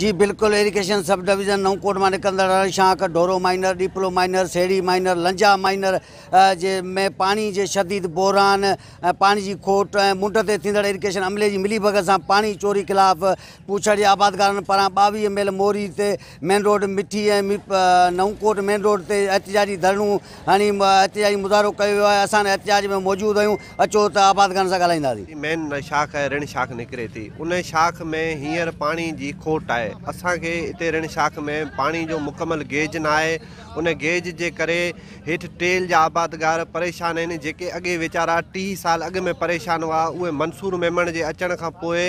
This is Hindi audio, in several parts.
जी बिल्कुल इरीगेशन सब डिवीज़न नओं कोट मां निकिरंदड़ अलिशांक डोरो माइनर डिपलो माइनर सेड़ी माइनर लंजा माइनर जे में पानी जे शदीद बोरान पानी पाणी जी खोट मुंड ते थींदड़ इरीगेशन अमले की मिली भॻत सां पाणी चोरी खिलाफ पूछड़ जे आबादगारनि पारां मेल मोरी ते मेन रोड मिठी ऐं मेन रोड ते एहतिजाजी धरणूं हाणे एहतिजाजी मुज़ाहिरो कयो वियो आहे में मौजूद आहियूं अचो त आबादगारनि सां ॻाल्हाईंदासीं मेन शाख ऐं ऋण शाख निकिरे थी उन शाख में हिंसर पानी की खोट है असांखे हिते रेण शाख में पाणी जो मुकमल गेज न आहे उन गेज जे करे हेठि तेल जा आबादगार परेशान आहिनि जेके अॻे वीचारा टीह साल अॻु में परेशान हुआ उहे मंसूर मेमण जे अचण खां पोइ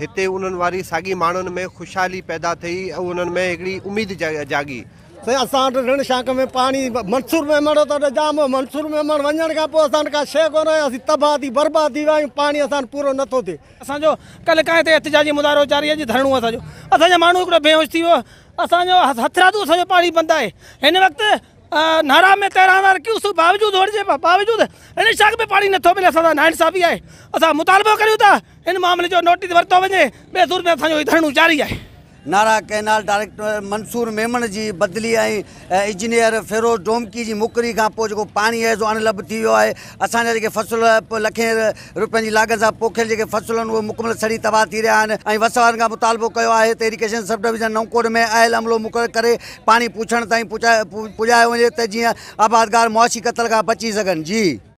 हिते उन्हनि वारी साॻी माण्हुनि में ख़ुशहाली पैदा थी ऐं उन्हनि में हिकिड़ी उमेद जा जागी साईं असां शाख में पानी मंसूर मेमण थो त जाम मंसूर मेमण वञण खां पोइ असां वटि का शइ कोन तबाह थी बर्बादु थी विया आहियूं पाणी असां पूरो नथो थिए असांजो कल्ह कांइ ते एतिजाजी मुज़ारो जारी आहे धरणो बेहोश थी वियो असांजो हथरादू असांजो पाणी बंदि आहे हिन वक़्तु नारा में तैराना क्यूस बावजूदु हुजे बावजूदु हिन शाख में पानी नथो मिले असां नाइंसाफ़ी आहे असां मुतालबो करियूं था हिन मामले जो नोटिस वरितो वञे ॿिए में असांजो धरणो जारी है नारा कैनाल डायरेक्टर मंसूर मेमण की बदली आई इंजीनियर फेरोज़ डोमकी की मुकरी का पानी है जो अनलब सो अणलभ थी वियो आहे असांजा फसल लखें रुपये की लागत से पोखियल जो फसल वो मुकमल सड़ी तबाह थी रहा है वसवार का मुतालबो किया है इरीगेशन सब डिविजन नौकोड में आयल अमलो मुकर कर पानी पुछण ताईं वे तो जी आबादगार मुआशी क़तल का बची सघनि जी